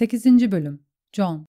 8. Bölüm John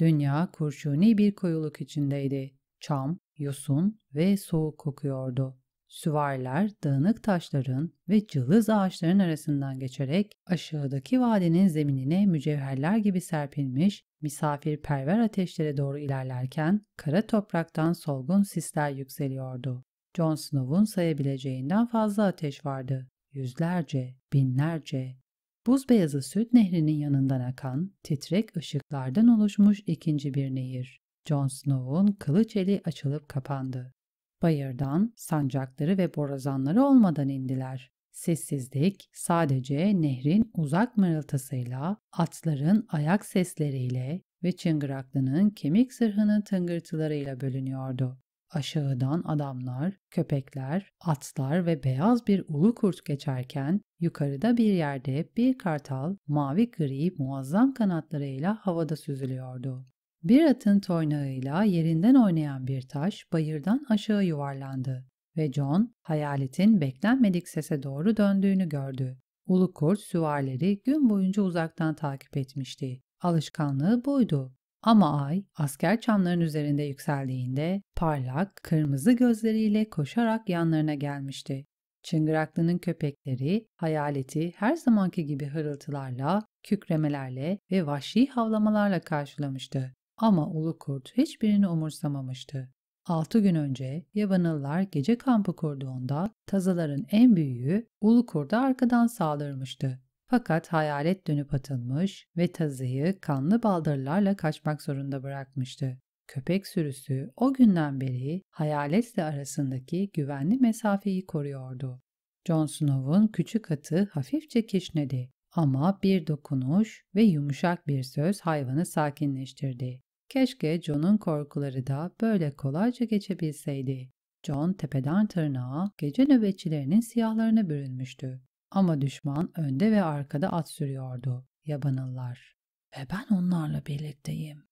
Dünya kurşuni bir koyuluk içindeydi. Çam, yosun ve soğuk kokuyordu. Süvariler dağınık taşların ve cılız ağaçların arasından geçerek aşağıdaki vadinin zeminine mücevherler gibi serpilmiş misafirperver ateşlere doğru ilerlerken kara topraktan solgun sisler yükseliyordu. John Snow'un sayabileceğinden fazla ateş vardı. Yüzlerce, binlerce, Buz beyazı süt nehrinin yanından akan, titrek ışıklardan oluşmuş ikinci bir nehir. Jon Snow'un kılıç eli açılıp kapandı. Bayırdan sancakları ve borazanları olmadan indiler. Sessizlik sadece nehrin uzak mırıltısıyla, atların ayak sesleriyle ve çıngıraklının kemik zırhının tıngırtılarıyla bölünüyordu aşağıdan adamlar, köpekler, atlar ve beyaz bir ulu kurt geçerken yukarıda bir yerde bir kartal mavi gri muazzam kanatlarıyla havada süzülüyordu. Bir atın toynağıyla yerinden oynayan bir taş bayırdan aşağı yuvarlandı ve John hayaletin beklenmedik sese doğru döndüğünü gördü. Ulu kurt süvarileri gün boyunca uzaktan takip etmişti. Alışkanlığı buydu ama ay asker çamların üzerinde yükseldiğinde parlak, kırmızı gözleriyle koşarak yanlarına gelmişti. Çıngıraklı'nın köpekleri, hayaleti her zamanki gibi hırıltılarla, kükremelerle ve vahşi havlamalarla karşılamıştı. Ama ulu kurt hiçbirini umursamamıştı. Altı gün önce yabanıllar gece kampı kurduğunda tazaların en büyüğü ulu kurda arkadan saldırmıştı. Fakat hayalet dönüp atılmış ve tazıyı kanlı baldırlarla kaçmak zorunda bırakmıştı. Köpek sürüsü o günden beri hayaletle arasındaki güvenli mesafeyi koruyordu. Jon Snow'un küçük atı hafifçe kişnedi ama bir dokunuş ve yumuşak bir söz hayvanı sakinleştirdi. Keşke John'un korkuları da böyle kolayca geçebilseydi. John tepeden tırnağa gece nöbetçilerinin siyahlarına bürünmüştü. Ama düşman önde ve arkada at sürüyordu, yabanıllar. Ve ben onlarla birlikteyim.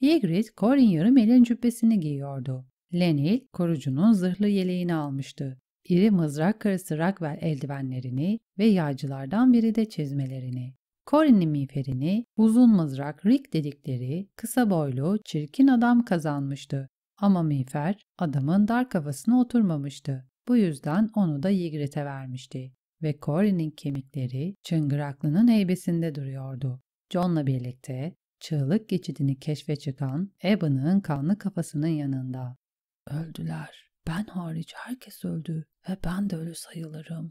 Ygritte, Corin yarım elin cübbesini giyiyordu. Lenil, korucunun zırhlı yeleğini almıştı. İri mızrak karısı ve eldivenlerini ve yaycılardan biri de çizmelerini. Corin'in miğferini, uzun mızrak Rick dedikleri kısa boylu çirkin adam kazanmıştı. Ama miğfer adamın dar kafasına oturmamıştı. Bu yüzden onu da Ygritte'e vermişti ve Corey'nin kemikleri aklının heybesinde duruyordu. John'la birlikte çığlık geçidini keşfe çıkan Eban'ın kanlı kafasının yanında. Öldüler. Ben hariç herkes öldü ve ben de ölü sayılırım.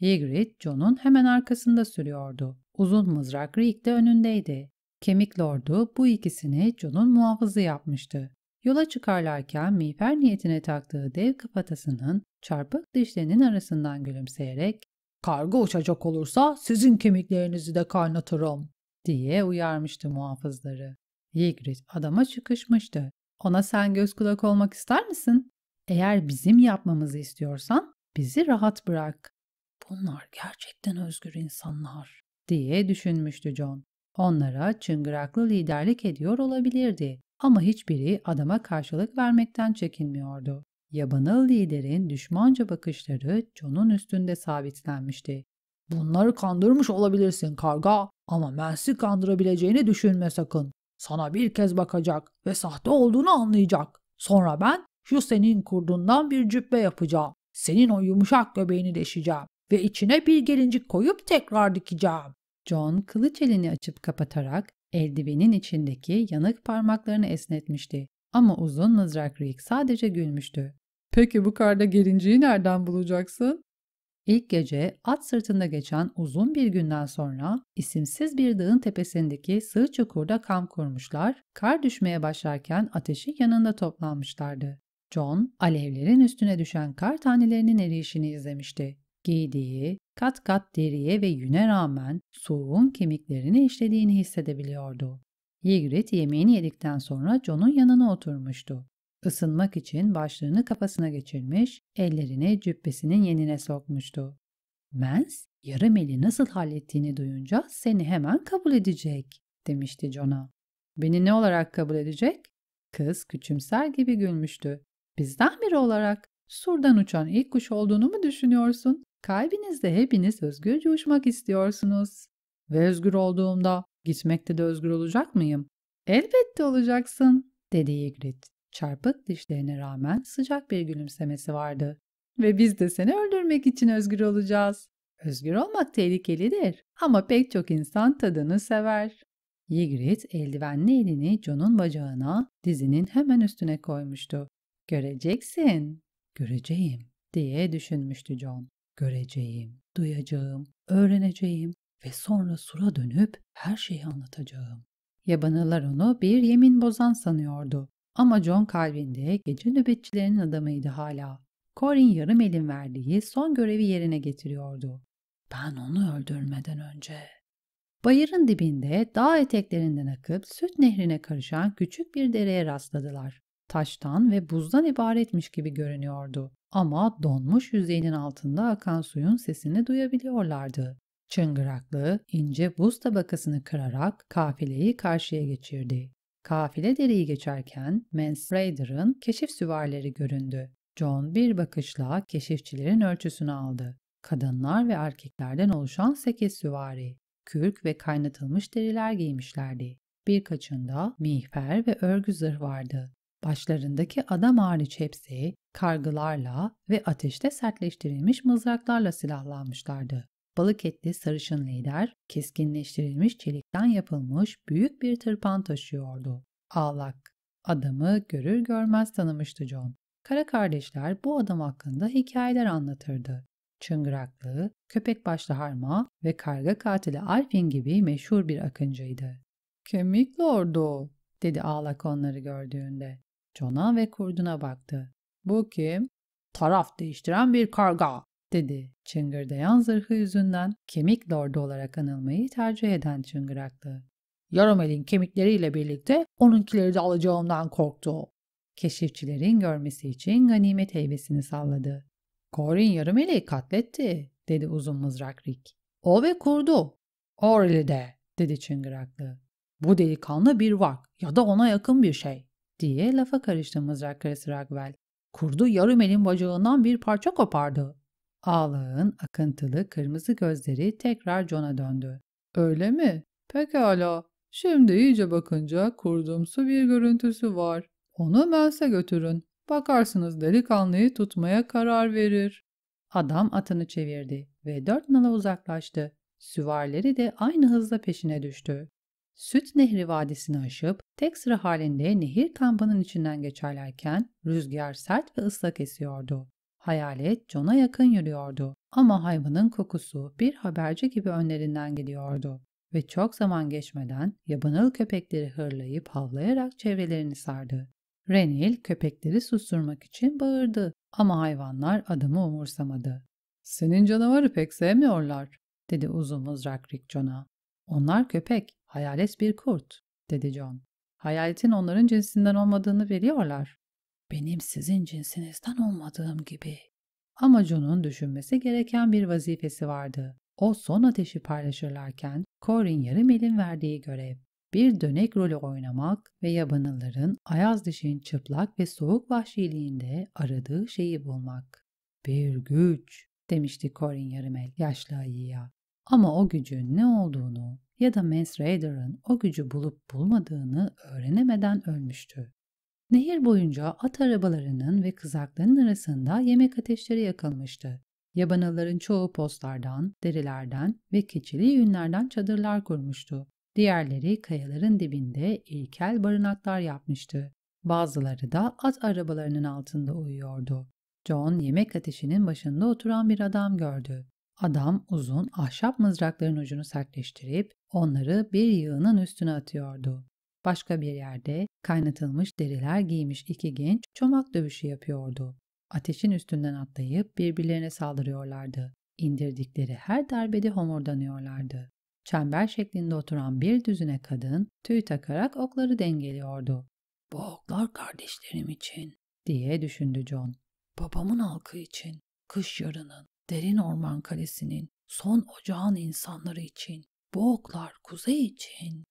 Ygritte, John'un hemen arkasında sürüyordu. Uzun mızrak Rick de önündeydi. Kemik Lord'u bu ikisini John'un muhafızı yapmıştı. Yola çıkarlarken miğfer niyetine taktığı dev kafatasının çarpık dişlerinin arasından gülümseyerek Karga uçacak olursa sizin kemiklerinizi de kaynatırım diye uyarmıştı muhafızları. Ygritte adama çıkışmıştı. Ona sen göz kulak olmak ister misin? Eğer bizim yapmamızı istiyorsan bizi rahat bırak. Bunlar gerçekten özgür insanlar diye düşünmüştü John. Onlara çıngıraklı liderlik ediyor olabilirdi ama hiçbiri adama karşılık vermekten çekinmiyordu. Yabanıl liderin düşmanca bakışları John'un üstünde sabitlenmişti. Bunları kandırmış olabilirsin karga ama Mens'i kandırabileceğini düşünme sakın. Sana bir kez bakacak ve sahte olduğunu anlayacak. Sonra ben şu senin kurdundan bir cübbe yapacağım. Senin o yumuşak göbeğini deşeceğim ve içine bir gelincik koyup tekrar dikeceğim. John kılıç elini açıp kapatarak eldivenin içindeki yanık parmaklarını esnetmişti. Ama uzun mızrak Rick sadece gülmüştü. Peki bu karda gelinciyi nereden bulacaksın? İlk gece at sırtında geçen uzun bir günden sonra isimsiz bir dağın tepesindeki sığ çukurda kamp kurmuşlar, kar düşmeye başlarken ateşin yanında toplanmışlardı. John, alevlerin üstüne düşen kar tanelerinin erişini izlemişti. Giydiği, kat kat deriye ve yüne rağmen soğuğun kemiklerini işlediğini hissedebiliyordu. Yigrit yemeğini yedikten sonra John'un yanına oturmuştu. Isınmak için başlığını kafasına geçirmiş, ellerini cübbesinin yenine sokmuştu. Mens, yarım eli nasıl hallettiğini duyunca seni hemen kabul edecek, demişti John'a. Beni ne olarak kabul edecek? Kız küçümser gibi gülmüştü. Bizden biri olarak surdan uçan ilk kuş olduğunu mu düşünüyorsun? Kalbinizde hepiniz özgürce uçmak istiyorsunuz. Ve özgür olduğumda gitmekte de özgür olacak mıyım? Elbette olacaksın, dedi Ygritte. Çarpık dişlerine rağmen sıcak bir gülümsemesi vardı. Ve biz de seni öldürmek için özgür olacağız. Özgür olmak tehlikelidir ama pek çok insan tadını sever. Yigrit eldivenli elini John'un bacağına, dizinin hemen üstüne koymuştu. Göreceksin. Göreceğim diye düşünmüştü John. Göreceğim, duyacağım, öğreneceğim ve sonra sura dönüp her şeyi anlatacağım. Yabanılar onu bir yemin bozan sanıyordu ama John Calvin gece nöbetçilerinin adamıydı hala. Corin yarım elin verdiği son görevi yerine getiriyordu. Ben onu öldürmeden önce. Bayırın dibinde dağ eteklerinden akıp süt nehrine karışan küçük bir dereye rastladılar. Taştan ve buzdan ibaretmiş gibi görünüyordu. Ama donmuş yüzeyinin altında akan suyun sesini duyabiliyorlardı. Çıngıraklı, ince buz tabakasını kırarak kafileyi karşıya geçirdi. Kafile deriyi geçerken Mans Raider'ın keşif süvarileri göründü. John bir bakışla keşifçilerin ölçüsünü aldı. Kadınlar ve erkeklerden oluşan sekiz süvari, kürk ve kaynatılmış deriler giymişlerdi. Birkaçında mihfer ve örgü zırh vardı. Başlarındaki adam hariç hepsi kargılarla ve ateşte sertleştirilmiş mızraklarla silahlanmışlardı balık etli sarışın lider keskinleştirilmiş çelikten yapılmış büyük bir tırpan taşıyordu. Ağlak. Adamı görür görmez tanımıştı John. Kara kardeşler bu adam hakkında hikayeler anlatırdı. Çıngıraklı, köpek başlı harma ve karga katili Alfin gibi meşhur bir akıncıydı. Kemik lordu, dedi ağlak onları gördüğünde. John'a ve kurduna baktı. Bu kim? Taraf değiştiren bir karga, dedi. Çıngırdayan zırhı yüzünden kemik lordu olarak anılmayı tercih eden çıngıraklı. Yaromel'in kemikleriyle birlikte onunkileri de alacağımdan korktu. Keşifçilerin görmesi için ganimet heybesini salladı. Corin Yaromel'i katletti, dedi uzun mızrak Rick. O ve kurdu. Orly de, dedi çıngıraklı. Bu delikanlı bir vak ya da ona yakın bir şey, diye lafa karıştı mızrak karısı Ragvel. Kurdu Yaromel'in bacağından bir parça kopardı. Ağlağın akıntılı kırmızı gözleri tekrar John'a döndü. Öyle mi? Pekala. Şimdi iyice bakınca kurdumsu bir görüntüsü var. Onu Mels'e götürün. Bakarsınız delikanlıyı tutmaya karar verir. Adam atını çevirdi ve dört nala uzaklaştı. Süvarileri de aynı hızla peşine düştü. Süt Nehri Vadisi'ni aşıp tek sıra halinde nehir kampının içinden geçerlerken rüzgar sert ve ıslak esiyordu. Hayalet John'a yakın yürüyordu ama hayvanın kokusu bir haberci gibi önlerinden geliyordu ve çok zaman geçmeden yabanıl köpekleri hırlayıp havlayarak çevrelerini sardı. Renil köpekleri susturmak için bağırdı ama hayvanlar adamı umursamadı. ''Senin canavarı pek sevmiyorlar.'' dedi uzun mızrak Rick John'a. ''Onlar köpek, hayalet bir kurt.'' dedi John. ''Hayaletin onların cinsinden olmadığını biliyorlar. Benim sizin cinsinizden olmadığım gibi. Ama John'un düşünmesi gereken bir vazifesi vardı. O son ateşi paylaşırlarken Corin yarım elin verdiği görev. Bir dönek rolü oynamak ve yabanılların ayaz dişin çıplak ve soğuk vahşiliğinde aradığı şeyi bulmak. Bir güç, demişti Corin Yarımel yaşlı ayıya. Ama o gücün ne olduğunu ya da Mans Raider'ın o gücü bulup bulmadığını öğrenemeden ölmüştü. Nehir boyunca at arabalarının ve kızakların arasında yemek ateşleri yakılmıştı. Yabanaların çoğu postlardan, derilerden ve keçili yünlerden çadırlar kurmuştu. Diğerleri kayaların dibinde ilkel barınaklar yapmıştı. Bazıları da at arabalarının altında uyuyordu. John yemek ateşinin başında oturan bir adam gördü. Adam uzun ahşap mızrakların ucunu sertleştirip onları bir yığının üstüne atıyordu. Başka bir yerde kaynatılmış deriler giymiş iki genç çomak dövüşü yapıyordu. Ateşin üstünden atlayıp birbirlerine saldırıyorlardı. İndirdikleri her darbede homurdanıyorlardı. Çember şeklinde oturan bir düzüne kadın tüy takarak okları dengeliyordu. Bu oklar kardeşlerim için diye düşündü John. Babamın halkı için, kış yarının, derin orman kalesinin, son ocağın insanları için, bu oklar kuzey için.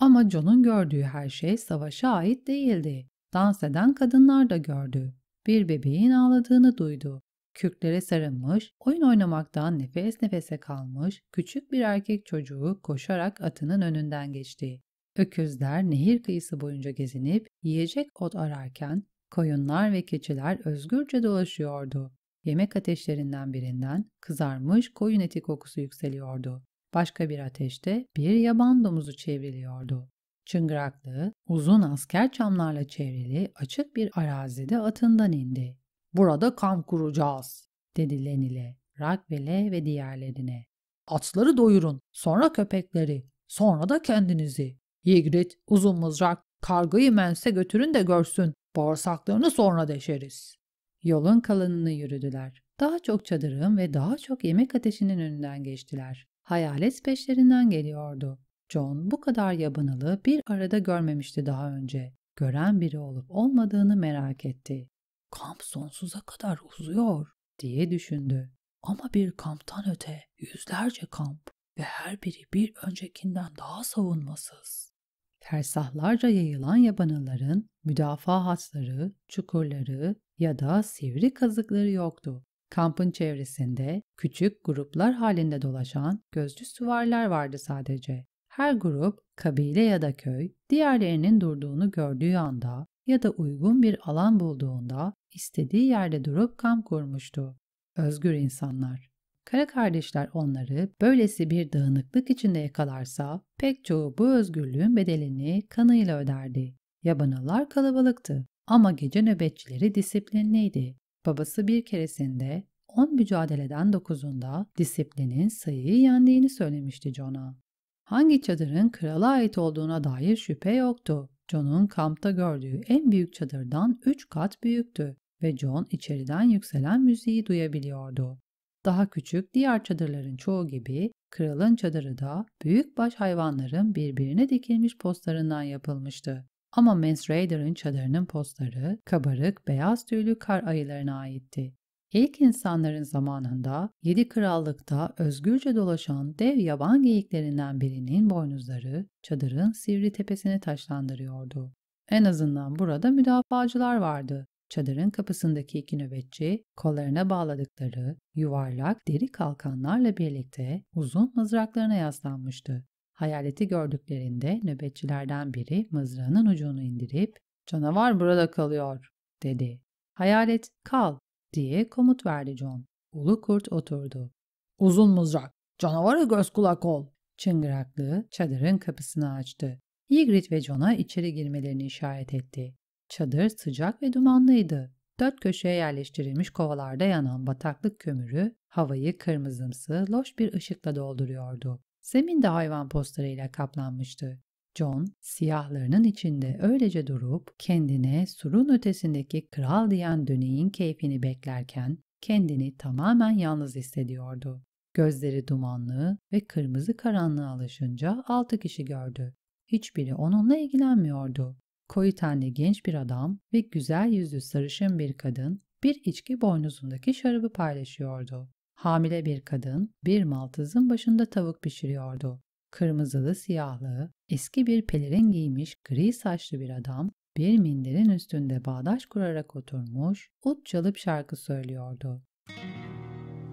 Ama John'un gördüğü her şey savaşa ait değildi. Dans eden kadınlar da gördü. Bir bebeğin ağladığını duydu. Kürklere sarılmış, oyun oynamaktan nefes nefese kalmış küçük bir erkek çocuğu koşarak atının önünden geçti. Öküzler nehir kıyısı boyunca gezinip yiyecek ot ararken koyunlar ve keçiler özgürce dolaşıyordu. Yemek ateşlerinden birinden kızarmış koyun eti kokusu yükseliyordu. Başka bir ateşte bir yaban domuzu çevriliyordu. Çıngıraklı, uzun asker çamlarla çevrili açık bir arazide atından indi. ''Burada kamp kuracağız.'' dedi Lenile, Ragvele ve diğerlerine. ''Atları doyurun, sonra köpekleri, sonra da kendinizi. Yigrit, uzun mızrak, kargayı mense götürün de görsün. Bağırsaklarını sonra deşeriz.'' Yolun kalanını yürüdüler. Daha çok çadırın ve daha çok yemek ateşinin önünden geçtiler hayalet peşlerinden geliyordu. John bu kadar yabanılı bir arada görmemişti daha önce. Gören biri olup olmadığını merak etti. Kamp sonsuza kadar uzuyor diye düşündü. Ama bir kamptan öte yüzlerce kamp ve her biri bir öncekinden daha savunmasız. Fersahlarca yayılan yabanılların müdafaa hatları, çukurları ya da sivri kazıkları yoktu. Kampın çevresinde küçük gruplar halinde dolaşan gözcü süvariler vardı sadece. Her grup kabile ya da köy diğerlerinin durduğunu gördüğü anda ya da uygun bir alan bulduğunda istediği yerde durup kamp kurmuştu. Özgür insanlar. Kara kardeşler onları böylesi bir dağınıklık içinde yakalarsa pek çoğu bu özgürlüğün bedelini kanıyla öderdi. Yabanalar kalabalıktı ama gece nöbetçileri disiplinliydi Babası bir keresinde 10 mücadeleden 9'unda disiplinin sayıyı yendiğini söylemişti John'a. Hangi çadırın krala ait olduğuna dair şüphe yoktu. John'un kampta gördüğü en büyük çadırdan 3 kat büyüktü ve John içeriden yükselen müziği duyabiliyordu. Daha küçük diğer çadırların çoğu gibi kralın çadırı da büyük baş hayvanların birbirine dikilmiş postlarından yapılmıştı. Ama Mans Raider'ın çadırının postları kabarık beyaz tüylü kar ayılarına aitti. İlk insanların zamanında yedi krallıkta özgürce dolaşan dev yaban geyiklerinden birinin boynuzları çadırın sivri tepesini taşlandırıyordu. En azından burada müdafacılar vardı. Çadırın kapısındaki iki nöbetçi kollarına bağladıkları yuvarlak deri kalkanlarla birlikte uzun mızraklarına yaslanmıştı. Hayaleti gördüklerinde nöbetçilerden biri mızrağının ucunu indirip ''Canavar burada kalıyor.'' dedi. Hayalet ''Kal.'' diye komut verdi John. Ulu kurt oturdu. ''Uzun mızrak, canavara göz kulak ol.'' Çıngıraklı çadırın kapısını açtı. Ygritte ve John'a içeri girmelerini işaret etti. Çadır sıcak ve dumanlıydı. Dört köşeye yerleştirilmiş kovalarda yanan bataklık kömürü havayı kırmızımsı, loş bir ışıkla dolduruyordu. Zemin de hayvan posterıyla kaplanmıştı. John siyahlarının içinde öylece durup kendine surun ötesindeki kral diyen döneğin keyfini beklerken kendini tamamen yalnız hissediyordu. Gözleri dumanlı ve kırmızı karanlığa alışınca altı kişi gördü. Hiçbiri onunla ilgilenmiyordu. Koyu tenli genç bir adam ve güzel yüzlü sarışın bir kadın bir içki boynuzundaki şarabı paylaşıyordu. Hamile bir kadın bir maltızın başında tavuk pişiriyordu. Kırmızılı siyahlı, eski bir pelerin giymiş gri saçlı bir adam bir minderin üstünde bağdaş kurarak oturmuş, ut çalıp şarkı söylüyordu.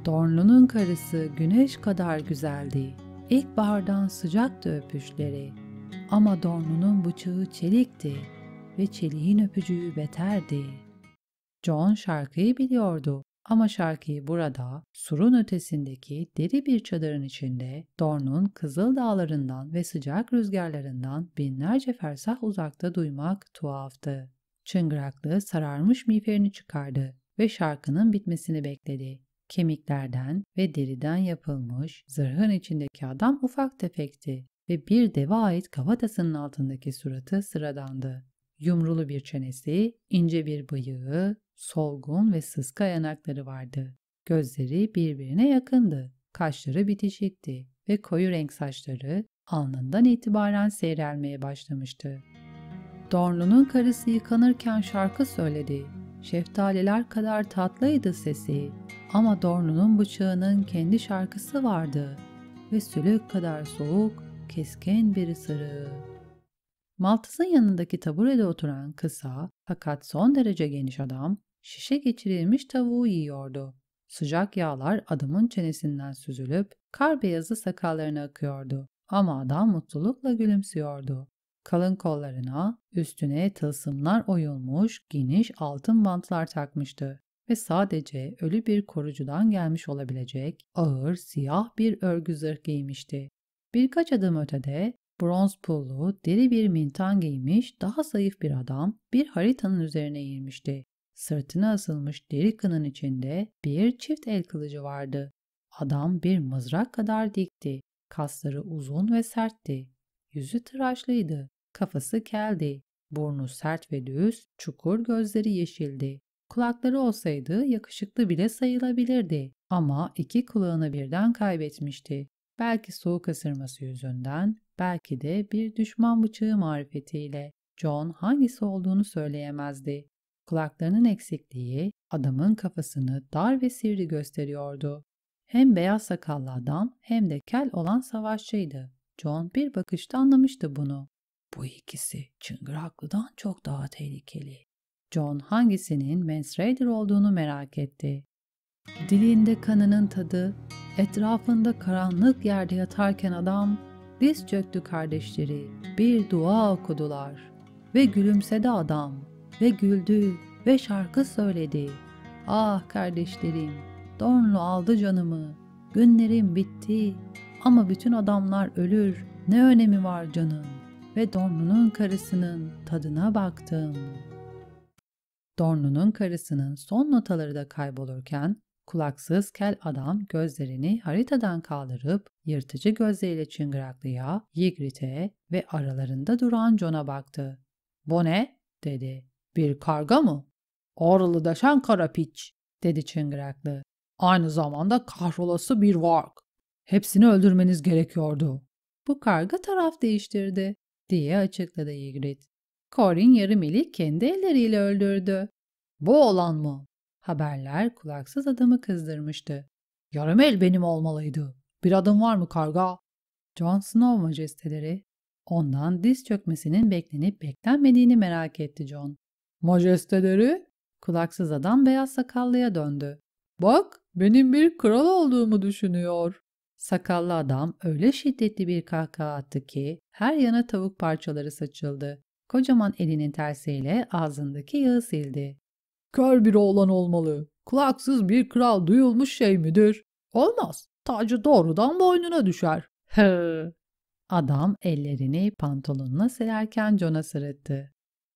Dornlu'nun karısı güneş kadar güzeldi. İlk bahardan sıcaktı öpüşleri. Ama Dornlu'nun bıçağı çelikti ve çeliğin öpücüğü beterdi. John şarkıyı biliyordu ama şarkıyı burada, surun ötesindeki deri bir çadırın içinde, Dorn'un kızıl dağlarından ve sıcak rüzgarlarından binlerce fersah uzakta duymak tuhaftı. Çıngıraklı sararmış miğferini çıkardı ve şarkının bitmesini bekledi. Kemiklerden ve deriden yapılmış zırhın içindeki adam ufak tefekti ve bir deve ait kavatasının altındaki suratı sıradandı. Yumrulu bir çenesi, ince bir bıyığı, Solgun ve sıska yanakları vardı. Gözleri birbirine yakındı. Kaşları bitişikti ve koyu renk saçları alnından itibaren seyrelmeye başlamıştı. Dornlu'nun karısı yıkanırken şarkı söyledi. Şeftaliler kadar tatlıydı sesi ama Dornlu'nun bıçağının kendi şarkısı vardı ve sülük kadar soğuk, keskin bir ısırığı. Maltız'ın yanındaki taburede oturan kısa fakat son derece geniş adam şişe geçirilmiş tavuğu yiyordu. Sıcak yağlar adamın çenesinden süzülüp kar beyazı sakallarına akıyordu. Ama adam mutlulukla gülümsüyordu. Kalın kollarına, üstüne tılsımlar oyulmuş geniş altın bantlar takmıştı ve sadece ölü bir korucudan gelmiş olabilecek ağır siyah bir örgü zırh giymişti. Birkaç adım ötede Bronz pullu, deri bir mintan giymiş, daha zayıf bir adam bir haritanın üzerine eğilmişti. Sırtına asılmış deri kının içinde bir çift el kılıcı vardı. Adam bir mızrak kadar dikti. Kasları uzun ve sertti. Yüzü tıraşlıydı. Kafası keldi. Burnu sert ve düz, çukur gözleri yeşildi. Kulakları olsaydı yakışıklı bile sayılabilirdi ama iki kulağını birden kaybetmişti. Belki soğuk ısırması yüzünden, Belki de bir düşman bıçağı marifetiyle John hangisi olduğunu söyleyemezdi. Kulaklarının eksikliği adamın kafasını dar ve sivri gösteriyordu. Hem beyaz sakallı adam hem de kel olan savaşçıydı. John bir bakışta anlamıştı bunu. Bu ikisi çıngıraklıdan çok daha tehlikeli. John hangisinin Mans Raider olduğunu merak etti. Dilinde kanının tadı, etrafında karanlık yerde yatarken adam Diz çöktü kardeşleri, bir dua okudular ve gülümsedi adam ve güldü ve şarkı söyledi. Ah kardeşlerim, Dornlu aldı canımı, günlerim bitti ama bütün adamlar ölür, ne önemi var canın Ve Dornlu'nun karısının tadına baktım. Dornlu'nun karısının son notaları da kaybolurken Kulaksız kel adam gözlerini haritadan kaldırıp yırtıcı gözleriyle çıngıraklıya, Yigrit'e ve aralarında duran John'a baktı. ''Bu ne?'' dedi. ''Bir karga mı?'' ''Ağrılı deşen kara piç'' dedi çıngıraklı. ''Aynı zamanda kahrolası bir vark. Hepsini öldürmeniz gerekiyordu.'' ''Bu karga taraf değiştirdi.'' diye açıkladı Yigrit. Corin yarım ili kendi elleriyle öldürdü. Bu olan mı? Haberler kulaksız adamı kızdırmıştı. Yarım el benim olmalıydı. Bir adım var mı karga? Jon Snow majesteleri ondan diz çökmesinin beklenip beklenmediğini merak etti John. Majesteleri? Kulaksız adam beyaz sakallıya döndü. Bak benim bir kral olduğumu düşünüyor. Sakallı adam öyle şiddetli bir kahkaha attı ki her yana tavuk parçaları saçıldı. Kocaman elinin tersiyle ağzındaki yağı sildi. Kör bir oğlan olmalı. Kulaksız bir kral duyulmuş şey midir? Olmaz. Tacı doğrudan boynuna düşer. Hı. Adam ellerini pantolonuna sererken Jon'a sırıttı.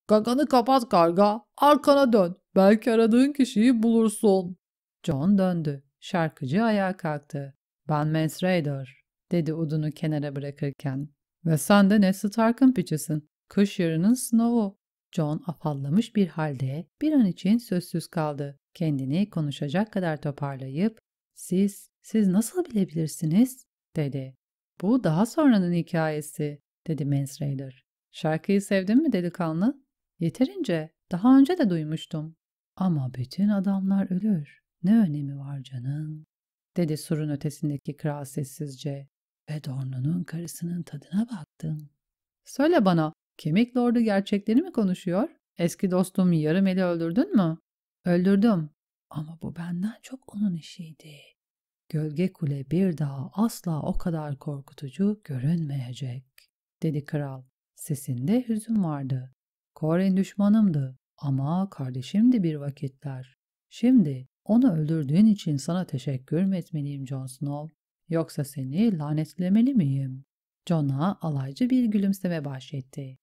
Gaganı kapat karga. Arkana dön. Belki aradığın kişiyi bulursun. John döndü. Şarkıcı ayağa kalktı. Ben Mans Raider, dedi odunu kenara bırakırken. Ve sen de Ned Stark'ın piçisin. Kış yarının snowu. John afallamış bir halde bir an için sözsüz kaldı. Kendini konuşacak kadar toparlayıp ''Siz, siz nasıl bilebilirsiniz?'' dedi. ''Bu daha sonranın hikayesi.'' dedi Mans Raider. ''Şarkıyı sevdin mi delikanlı?'' ''Yeterince. Daha önce de duymuştum.'' ''Ama bütün adamlar ölür. Ne önemi var canım?'' dedi surun ötesindeki kral sessizce. ''Ve Dorno'nun karısının tadına baktım.'' ''Söyle bana, Kemik Lordu gerçekleri mi konuşuyor? Eski dostum yarım eli öldürdün mü? Öldürdüm. Ama bu benden çok onun işiydi. Gölge kule bir daha asla o kadar korkutucu görünmeyecek, dedi kral. Sesinde hüzün vardı. Korin düşmanımdı ama kardeşimdi bir vakitler. Şimdi onu öldürdüğün için sana teşekkür mü etmeliyim Jon Snow? Yoksa seni lanetlemeli miyim? Jon'a alaycı bir gülümseme bahşetti.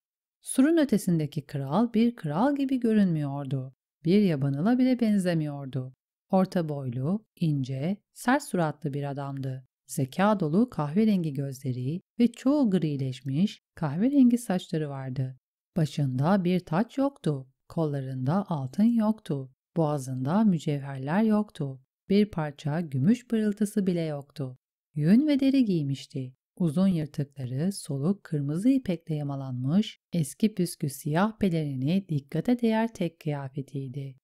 Surun ötesindeki kral bir kral gibi görünmüyordu. Bir yabanıla bile benzemiyordu. Orta boylu, ince, sert suratlı bir adamdı. Zeka dolu kahverengi gözleri ve çoğu grileşmiş kahverengi saçları vardı. Başında bir taç yoktu, kollarında altın yoktu, boğazında mücevherler yoktu, bir parça gümüş pırıltısı bile yoktu. Yün ve deri giymişti. Uzun yırtıkları soluk kırmızı ipekle yamalanmış, eski püskü siyah pelerini dikkate değer tek kıyafetiydi.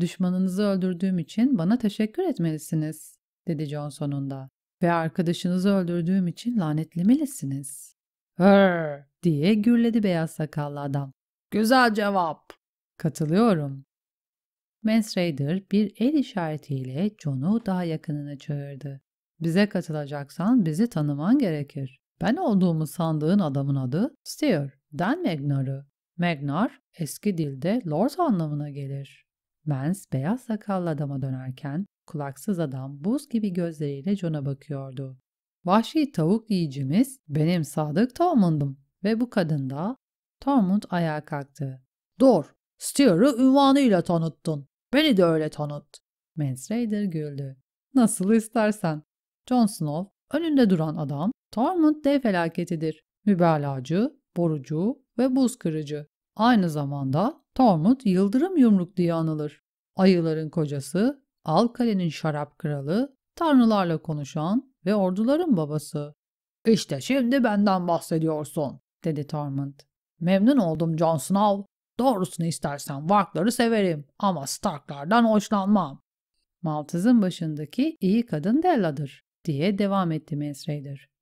Düşmanınızı öldürdüğüm için bana teşekkür etmelisiniz, dedi John sonunda. Ve arkadaşınızı öldürdüğüm için lanetlemelisiniz. Hır diye gürledi beyaz sakallı adam. Güzel cevap. Katılıyorum. Mans Raider bir el işaretiyle John'u daha yakınına çağırdı. Bize katılacaksan bizi tanıman gerekir. Ben olduğumu sandığın adamın adı Steer, Dan Magnar'ı. Magnar, eski dilde lord anlamına gelir. Mens, beyaz sakallı adama dönerken, kulaksız adam buz gibi gözleriyle John'a bakıyordu. Vahşi tavuk yiyicimiz benim sadık Tormund'um ve bu kadın da Tormund ayağa kalktı. Dur, Steer'ı ünvanıyla tanıttın. Beni de öyle tanıt. Mens güldü. Nasıl istersen. Jon Snow, önünde duran adam Tormund dev felaketidir. Mübalağacı, borucu ve buz kırıcı. Aynı zamanda Tormund yıldırım yumruk diye anılır. Ayıların kocası, Alkale'nin şarap kralı, tanrılarla konuşan ve orduların babası. İşte şimdi benden bahsediyorsun, dedi Tormund. Memnun oldum Jon Snow. Doğrusunu istersen Varkları severim ama Starklardan hoşlanmam. Maltız'ın başındaki iyi kadın Della'dır diye devam etti Miss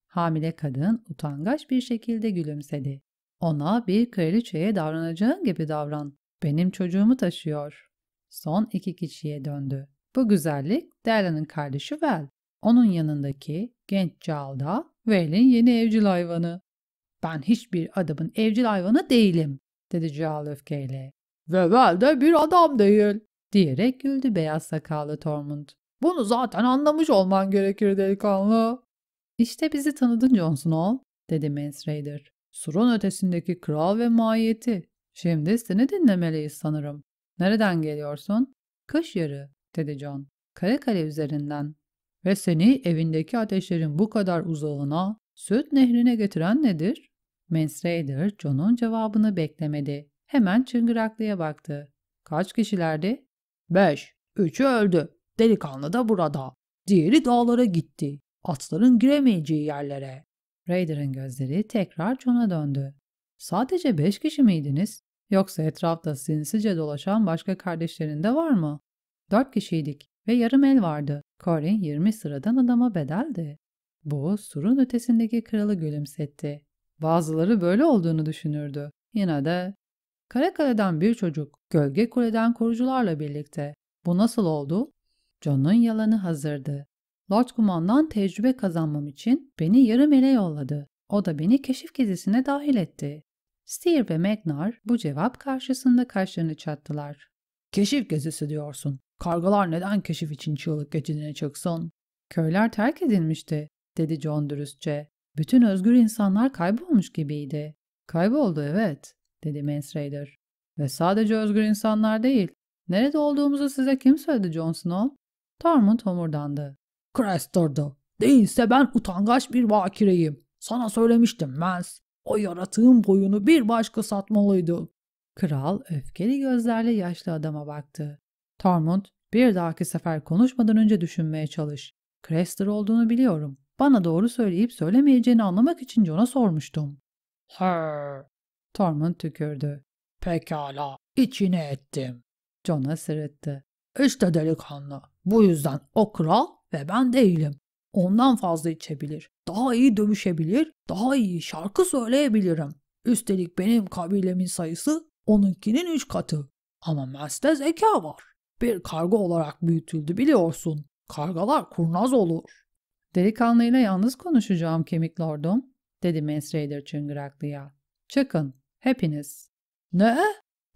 Hamile kadın utangaç bir şekilde gülümsedi. Ona bir kraliçeye davranacağın gibi davran. Benim çocuğumu taşıyor. Son iki kişiye döndü. Bu güzellik Dela'nın kardeşi Vel. Onun yanındaki genç Calda, Vel'in yeni evcil hayvanı. Ben hiçbir adamın evcil hayvanı değilim, dedi Cal öfkeyle. Ve Vel de bir adam değil, diyerek güldü beyaz sakallı Tormund. Bunu zaten anlamış olman gerekir delikanlı. İşte bizi tanıdın Johnson Snow, dedi Mans Raider. Surun ötesindeki kral ve mahiyeti. Şimdi seni dinlemeliyiz sanırım. Nereden geliyorsun? Kış yarı, dedi John. Kare kare üzerinden. Ve seni evindeki ateşlerin bu kadar uzağına, süt nehrine getiren nedir? Mans Raider, John'un cevabını beklemedi. Hemen çıngıraklıya baktı. Kaç kişilerdi? Beş. Üçü öldü. Delikanlı da burada. Diğeri dağlara gitti. Atların giremeyeceği yerlere. Raider'ın gözleri tekrar John'a döndü. Sadece beş kişi miydiniz? Yoksa etrafta sinsice dolaşan başka kardeşlerin de var mı? Dört kişiydik ve yarım el vardı. Corin yirmi sıradan adama bedeldi. Bu surun ötesindeki kralı gülümsetti. Bazıları böyle olduğunu düşünürdü. Yine de Karakale'den bir çocuk, Gölge Kule'den korucularla birlikte. Bu nasıl oldu? John'un yalanı hazırdı. Lord Kuman'dan tecrübe kazanmam için beni yarım ele yolladı. O da beni keşif gezisine dahil etti. Steer ve Magnar bu cevap karşısında kaşlarını çattılar. Keşif gezisi diyorsun. Kargalar neden keşif için çığlık geçidine çıksın? Köyler terk edilmişti, dedi John dürüstçe. Bütün özgür insanlar kaybolmuş gibiydi. Kayboldu evet, dedi Mance Raider. Ve sadece özgür insanlar değil. Nerede olduğumuzu size kim söyledi John Snow? Tormund homurdandı. Crest durdu. Değilse ben utangaç bir vakireyim. Sana söylemiştim Mens. O yaratığın boyunu bir başka satmalıydı. Kral öfkeli gözlerle yaşlı adama baktı. Tormund bir dahaki sefer konuşmadan önce düşünmeye çalış. Crester olduğunu biliyorum. Bana doğru söyleyip söylemeyeceğini anlamak için Jon'a sormuştum. He. Tormund tükürdü. Pekala, içine ettim. Jon'a sırıttı. İşte delikanlı, bu yüzden o kral ve ben değilim. Ondan fazla içebilir, daha iyi dövüşebilir, daha iyi şarkı söyleyebilirim. Üstelik benim kabilemin sayısı onunkinin üç katı. Ama Mens'te zeka var. Bir karga olarak büyütüldü biliyorsun. Kargalar kurnaz olur. Delikanlıyla yalnız konuşacağım kemik lordum, dedi Mens Raider çıngıraklıya. Çıkın, hepiniz. Ne?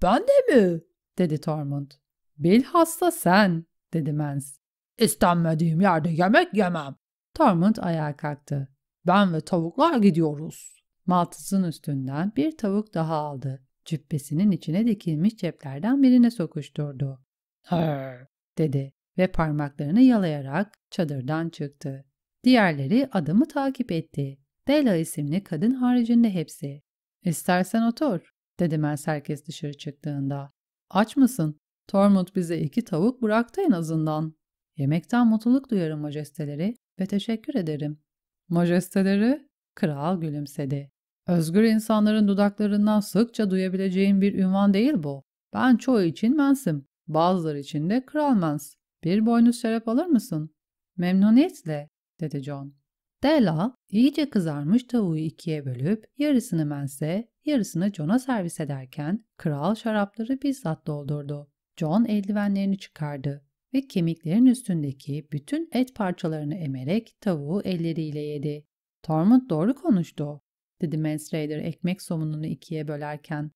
Ben de mi? dedi Tormund. Bilhassa sen, dedi Mens. İstenmediğim yerde yemek yemem. Tormund ayağa kalktı. Ben ve tavuklar gidiyoruz. Maltısın üstünden bir tavuk daha aldı. Cübbesinin içine dikilmiş ceplerden birine sokuşturdu. Hır dedi ve parmaklarını yalayarak çadırdan çıktı. Diğerleri adamı takip etti. Dela isimli kadın haricinde hepsi. İstersen otur, dedi Mens herkes dışarı çıktığında. Aç mısın? Tormund bize iki tavuk bıraktı en azından. Yemekten mutluluk duyarım majesteleri ve teşekkür ederim. Majesteleri, kral gülümsedi. Özgür insanların dudaklarından sıkça duyabileceğin bir ünvan değil bu. Ben çoğu için mensim, bazıları için de kral mens. Bir boynuz şarap alır mısın? Memnuniyetle, dedi John. Della, iyice kızarmış tavuğu ikiye bölüp yarısını mense, yarısını John'a servis ederken kral şarapları bizzat doldurdu. John eldivenlerini çıkardı ve kemiklerin üstündeki bütün et parçalarını emerek tavuğu elleriyle yedi. Tormund doğru konuştu, dedi Mans ekmek somununu ikiye bölerken.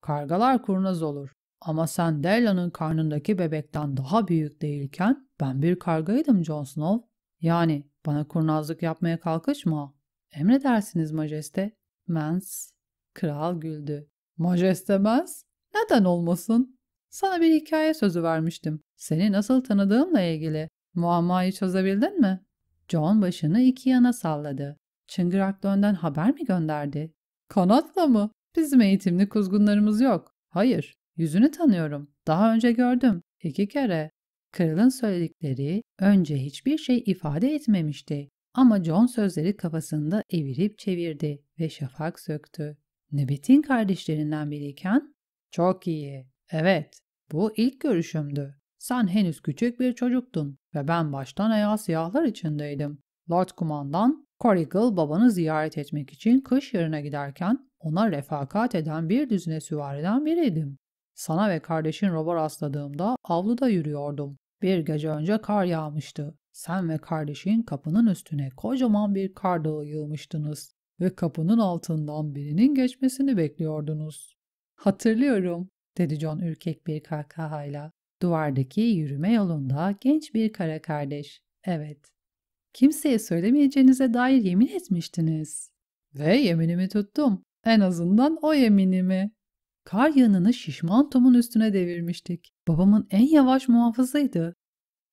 Kargalar kurnaz olur ama sen Dela'nın karnındaki bebekten daha büyük değilken ben bir kargaydım Jon Snow. Yani bana kurnazlık yapmaya kalkışma. Emredersiniz majeste. Mans. Kral güldü. Mans, Neden olmasın? Sana bir hikaye sözü vermiştim. Seni nasıl tanıdığımla ilgili. Muammayı çözebildin mi? John başını iki yana salladı. Çıngırak dönden haber mi gönderdi? Kanatla mı? Bizim eğitimli kuzgunlarımız yok. Hayır, yüzünü tanıyorum. Daha önce gördüm. İki kere. Kralın söyledikleri önce hiçbir şey ifade etmemişti. Ama John sözleri kafasında evirip çevirdi ve şafak söktü. Nöbetin kardeşlerinden biriyken, ''Çok iyi, Evet, bu ilk görüşümdü. Sen henüz küçük bir çocuktun ve ben baştan ayağa siyahlar içindeydim. Lord Kumandan, Corrigal babanı ziyaret etmek için kış yarına giderken ona refakat eden bir düzine süvariden biriydim. Sana ve kardeşin Rob'a rastladığımda avluda yürüyordum. Bir gece önce kar yağmıştı. Sen ve kardeşin kapının üstüne kocaman bir kar dağı yığmıştınız ve kapının altından birinin geçmesini bekliyordunuz. Hatırlıyorum dedi John ürkek bir kahkahayla. Duvardaki yürüme yolunda genç bir kara kardeş. Evet. Kimseye söylemeyeceğinize dair yemin etmiştiniz. Ve yeminimi tuttum. En azından o yeminimi. Kar yanını şişman Tom'un üstüne devirmiştik. Babamın en yavaş muhafızıydı.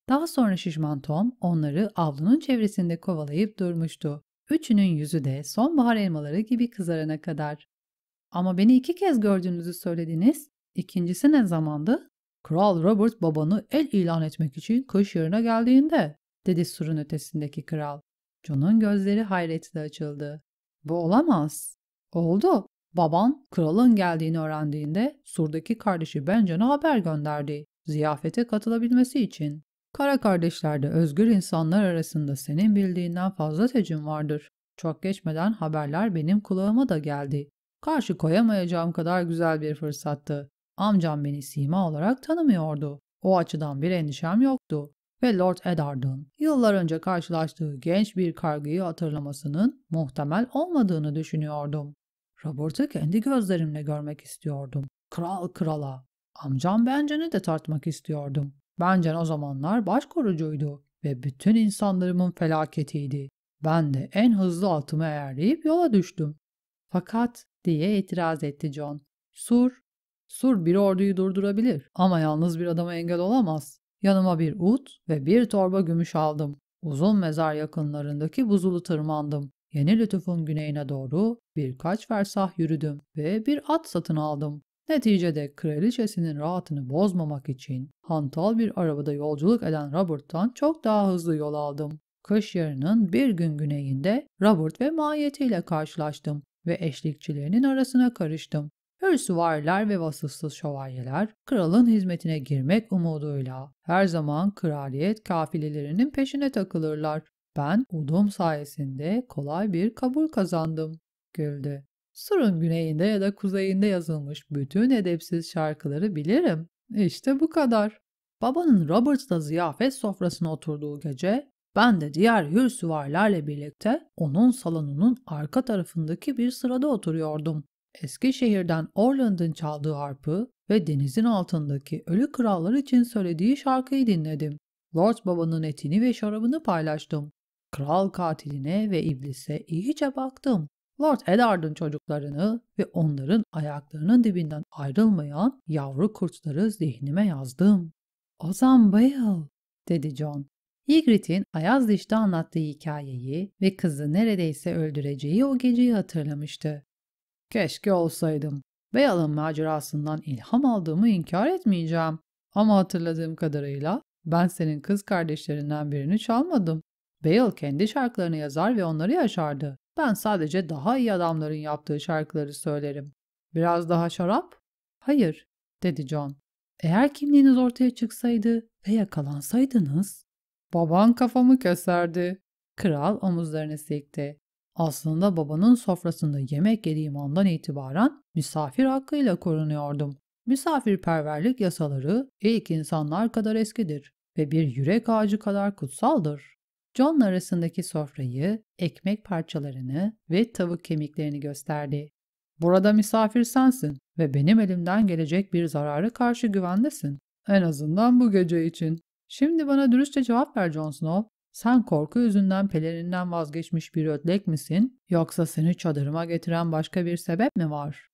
Daha sonra şişman Tom onları avlunun çevresinde kovalayıp durmuştu. Üçünün yüzü de sonbahar elmaları gibi kızarana kadar. Ama beni iki kez gördüğünüzü söylediniz. İkincisi ne zamandı? Kral Robert babanı el ilan etmek için kış yarına geldiğinde, dedi surun ötesindeki kral. John'un gözleri hayretle açıldı. Bu olamaz. Oldu. Baban kralın geldiğini öğrendiğinde surdaki kardeşi Bencan'a haber gönderdi. Ziyafete katılabilmesi için. Kara kardeşlerde özgür insanlar arasında senin bildiğinden fazla tecim vardır. Çok geçmeden haberler benim kulağıma da geldi. Karşı koyamayacağım kadar güzel bir fırsattı. Amcam beni sima olarak tanımıyordu. O açıdan bir endişem yoktu ve Lord Eddard'ın yıllar önce karşılaştığı genç bir kargıyı hatırlamasının muhtemel olmadığını düşünüyordum. Robert'ı kendi gözlerimle görmek istiyordum. Kral krala. Amcam Bencen'i de tartmak istiyordum. Bencen o zamanlar baş korucuydu ve bütün insanlarımın felaketiydi. Ben de en hızlı atımı eğerleyip yola düştüm. Fakat diye itiraz etti John. Sur Sur bir orduyu durdurabilir ama yalnız bir adama engel olamaz. Yanıma bir ut ve bir torba gümüş aldım. Uzun mezar yakınlarındaki buzulu tırmandım. Yeni lütufun güneyine doğru birkaç fersah yürüdüm ve bir at satın aldım. Neticede kraliçesinin rahatını bozmamak için hantal bir arabada yolculuk eden Robert'tan çok daha hızlı yol aldım. Kış yarının bir gün güneyinde Robert ve mahiyetiyle karşılaştım ve eşlikçilerinin arasına karıştım. Hür süvariler ve vasıfsız şövalyeler kralın hizmetine girmek umuduyla her zaman kraliyet kafilelerinin peşine takılırlar. Ben udum sayesinde kolay bir kabul kazandım, güldü. Sur'un güneyinde ya da kuzeyinde yazılmış bütün edepsiz şarkıları bilirim. İşte bu kadar. Babanın Roberts'ta ziyafet sofrasına oturduğu gece ben de diğer hür süvarilerle birlikte onun salonunun arka tarafındaki bir sırada oturuyordum. Eskişehir'den Orland'ın çaldığı harpı ve denizin altındaki ölü krallar için söylediği şarkıyı dinledim. Lord babanın etini ve şarabını paylaştım. Kral katiline ve iblise iyice baktım. Lord Eddard'ın çocuklarını ve onların ayaklarının dibinden ayrılmayan yavru kurtları zihnime yazdım. Ozan Bale, dedi John. Ygritte'in Ayaz Diş'te anlattığı hikayeyi ve kızı neredeyse öldüreceği o geceyi hatırlamıştı. Keşke olsaydım. Beyal'ın macerasından ilham aldığımı inkar etmeyeceğim. Ama hatırladığım kadarıyla ben senin kız kardeşlerinden birini çalmadım. Beyal kendi şarkılarını yazar ve onları yaşardı. Ben sadece daha iyi adamların yaptığı şarkıları söylerim. Biraz daha şarap? Hayır, dedi John. Eğer kimliğiniz ortaya çıksaydı ve yakalansaydınız... Baban kafamı keserdi. Kral omuzlarını silkti. Aslında babanın sofrasında yemek yediğim andan itibaren misafir hakkıyla korunuyordum. Misafirperverlik yasaları ilk insanlar kadar eskidir ve bir yürek ağacı kadar kutsaldır. John arasındaki sofrayı, ekmek parçalarını ve tavuk kemiklerini gösterdi. Burada misafir sensin ve benim elimden gelecek bir zararı karşı güvendesin. En azından bu gece için. Şimdi bana dürüstçe cevap ver Jon Snow. Sen korku yüzünden pelerinden vazgeçmiş bir ödlek misin yoksa seni çadırıma getiren başka bir sebep mi var?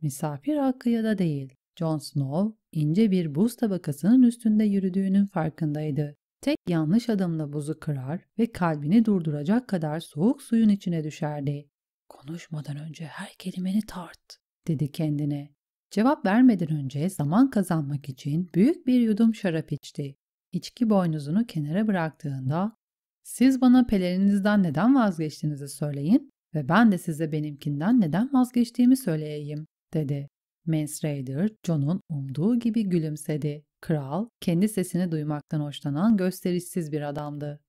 Misafir hakkı ya da değil. Jon Snow ince bir buz tabakasının üstünde yürüdüğünün farkındaydı. Tek yanlış adımla buzu kırar ve kalbini durduracak kadar soğuk suyun içine düşerdi. Konuşmadan önce her kelimeni tart, dedi kendine. Cevap vermeden önce zaman kazanmak için büyük bir yudum şarap içti. İçki boynuzunu kenara bıraktığında siz bana pelerinizden neden vazgeçtiğinizi söyleyin ve ben de size benimkinden neden vazgeçtiğimi söyleyeyim, dedi. Mance Raider, John'un umduğu gibi gülümsedi. Kral, kendi sesini duymaktan hoşlanan gösterişsiz bir adamdı.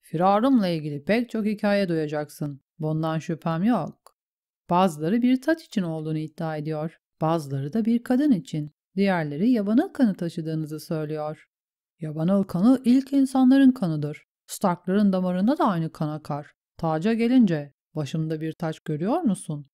Firarımla ilgili pek çok hikaye duyacaksın. Bundan şüphem yok. Bazıları bir taç için olduğunu iddia ediyor. Bazıları da bir kadın için. Diğerleri yabana kanı taşıdığınızı söylüyor. Yabanıl kanı ilk insanların kanıdır. Starkların damarında da aynı kan akar. Taca gelince, başımda bir taç görüyor musun?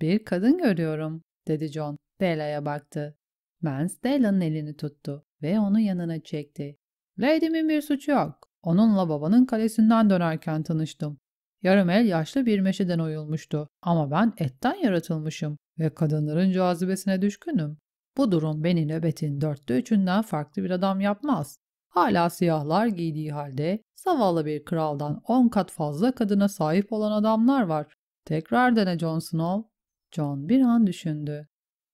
Bir kadın görüyorum, dedi John. Dela'ya baktı. Mans Dela'nın elini tuttu ve onu yanına çekti. Lady'min bir suçu yok. Onunla babanın kalesinden dönerken tanıştım. Yarım el yaşlı bir meşeden oyulmuştu ama ben etten yaratılmışım ve kadınların cazibesine düşkünüm. Bu durum beni nöbetin dörtte üçünden farklı bir adam yapmaz. Hala siyahlar giydiği halde zavallı bir kraldan 10 kat fazla kadına sahip olan adamlar var. Tekrar dene John Snow. John bir an düşündü.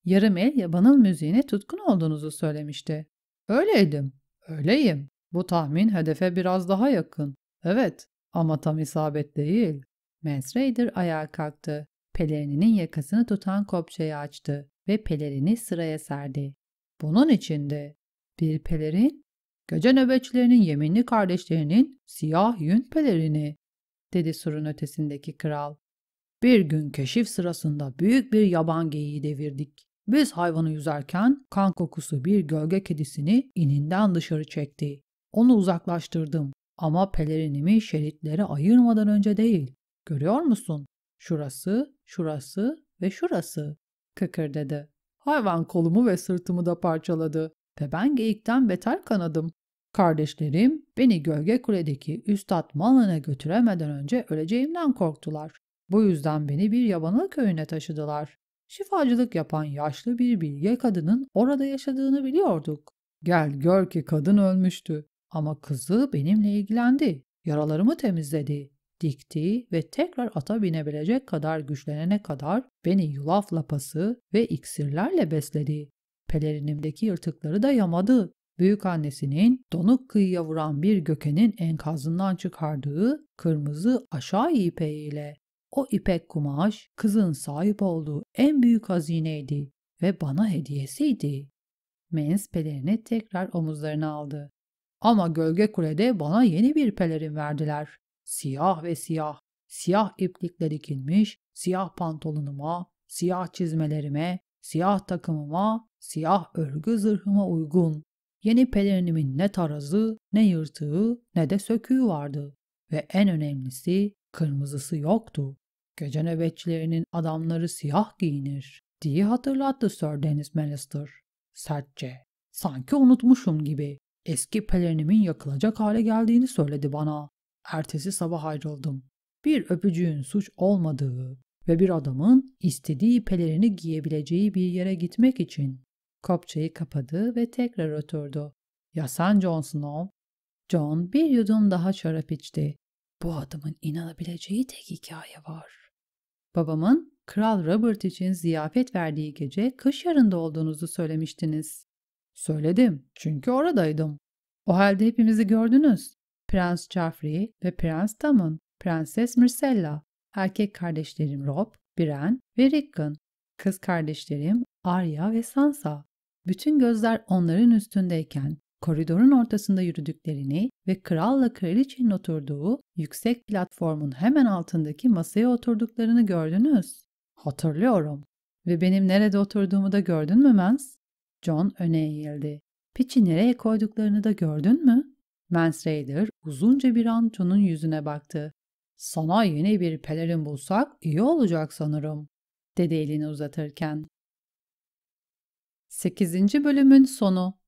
Yarım el yabanıl müziğine tutkun olduğunuzu söylemişti. Öyleydim. Öyleyim. Bu tahmin hedefe biraz daha yakın. Evet ama tam isabet değil. Mans Raider ayağa kalktı. Pelerininin yakasını tutan kopçayı açtı ve pelerini sıraya serdi. Bunun içinde bir pelerin Gece nöbetçilerinin yeminli kardeşlerinin siyah yün pelerini, dedi surun ötesindeki kral. Bir gün keşif sırasında büyük bir yaban geyiği devirdik. Biz hayvanı yüzerken kan kokusu bir gölge kedisini ininden dışarı çekti. Onu uzaklaştırdım ama pelerinimi şeritlere ayırmadan önce değil. Görüyor musun? Şurası, şurası ve şurası. Kıkır dedi. Hayvan kolumu ve sırtımı da parçaladı ve ben geyikten beter kanadım. Kardeşlerim beni Gölge Kule'deki Üstad malına götüremeden önce öleceğimden korktular. Bu yüzden beni bir yabanlık köyüne taşıdılar. Şifacılık yapan yaşlı bir bilge kadının orada yaşadığını biliyorduk. Gel gör ki kadın ölmüştü ama kızı benimle ilgilendi. Yaralarımı temizledi, dikti ve tekrar ata binebilecek kadar güçlenene kadar beni yulaf lapası ve iksirlerle besledi. Pelerinimdeki yırtıkları da yamadı. Büyük annesinin donuk kıyıya vuran bir gökenin enkazından çıkardığı kırmızı aşağı ipeğiyle. O ipek kumaş kızın sahip olduğu en büyük hazineydi ve bana hediyesiydi. Mens pelerini tekrar omuzlarına aldı. Ama gölge kulede bana yeni bir pelerin verdiler. Siyah ve siyah. Siyah iplikle dikilmiş, siyah pantolonuma, siyah çizmelerime, siyah takımıma, siyah örgü zırhıma uygun. Yeni pelerinimin ne tarazı, ne yırtığı, ne de söküğü vardı. Ve en önemlisi kırmızısı yoktu. Gece nöbetçilerinin adamları siyah giyinir diye hatırlattı Sir Dennis Mallister. Sertçe, sanki unutmuşum gibi. Eski pelerinimin yakılacak hale geldiğini söyledi bana. Ertesi sabah ayrıldım. Bir öpücüğün suç olmadığı ve bir adamın istediği pelerini giyebileceği bir yere gitmek için Kopçayı kapadı ve tekrar oturdu. Yasan sen Snow? John bir yudum daha şarap içti. Bu adamın inanabileceği tek hikaye var. Babamın Kral Robert için ziyafet verdiği gece kış yarında olduğunuzu söylemiştiniz. Söyledim çünkü oradaydım. O halde hepimizi gördünüz. Prens Joffrey ve Prens Tamın, Prenses Myrcella, erkek kardeşlerim Rob, Bran ve Rickon, kız kardeşlerim Arya ve Sansa. Bütün gözler onların üstündeyken koridorun ortasında yürüdüklerini ve kralla kraliçenin oturduğu yüksek platformun hemen altındaki masaya oturduklarını gördünüz. Hatırlıyorum. Ve benim nerede oturduğumu da gördün mü Mans? John öne eğildi. Piçi nereye koyduklarını da gördün mü? Mans Raider uzunca bir an John'un yüzüne baktı. Sana yeni bir pelerin bulsak iyi olacak sanırım, dedi elini uzatırken. 8. bölümün sonu